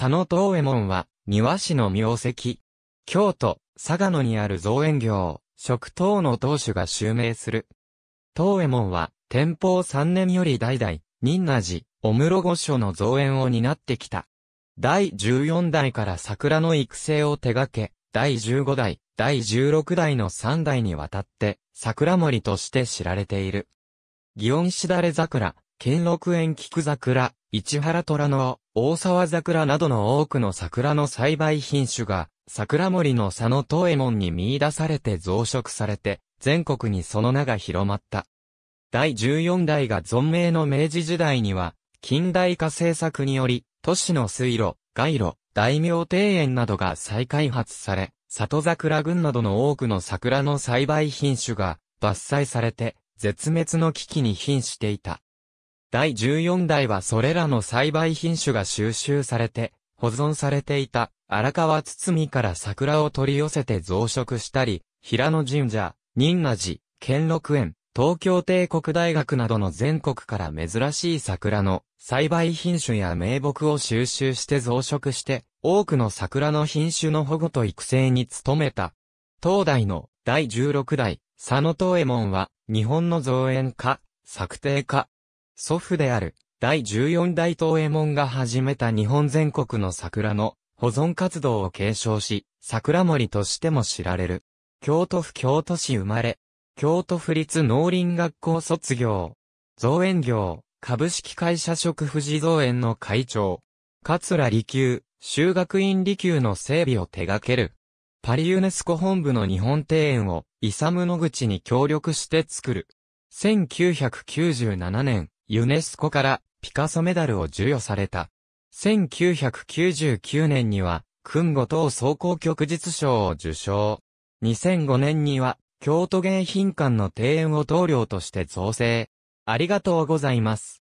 佐野東右衛門は、庭師の名跡。京都、佐賀野にある造園業、食等の当主が襲名する。東右衛門は、天保3年より代々、仁和寺、お室御所の造園を担ってきた。第14代から桜の育成を手掛け、第15代、第16代の3代にわたって、桜森として知られている。祇園しだれ桜、兼六園菊桜、市原虎の大沢桜などの多くの桜の栽培品種が、桜森の佐野東右衛門に見出されて増殖されて、全国にその名が広まった。第14代が存命の明治時代には、近代化政策により、都市の水路、街路、大名庭園などが再開発され、里桜群などの多くの桜の栽培品種が伐採されて、絶滅の危機に瀕していた。第14代はそれらの栽培品種が収集されて、保存されていた荒川堤から桜を取り寄せて増殖したり、平野神社、仁和寺、兼六園、東京帝国大学などの全国から珍しい桜の栽培品種や名木を収集して増殖して、多くの桜の品種の保護と育成に努めた。東大の第16代、佐野東右衛門は、日本の造園家、作庭家、祖父である、第14代東右衛門が始めた日本全国の桜の保存活動を継承し、桜森としても知られる。京都府京都市生まれ、京都府立農林学校卒業、造園業、株式会社食富士造園の会長、桂利休、修学院利休の整備を手掛ける。パリユネスコ本部の日本庭園を、イサムノグチに協力して作る。1997年、ユネスコからピカソメダルを授与された。1999年には、訓後等総合局実賞を受賞。2005年には、京都芸品館の庭園を棟梁として造成。ありがとうございます。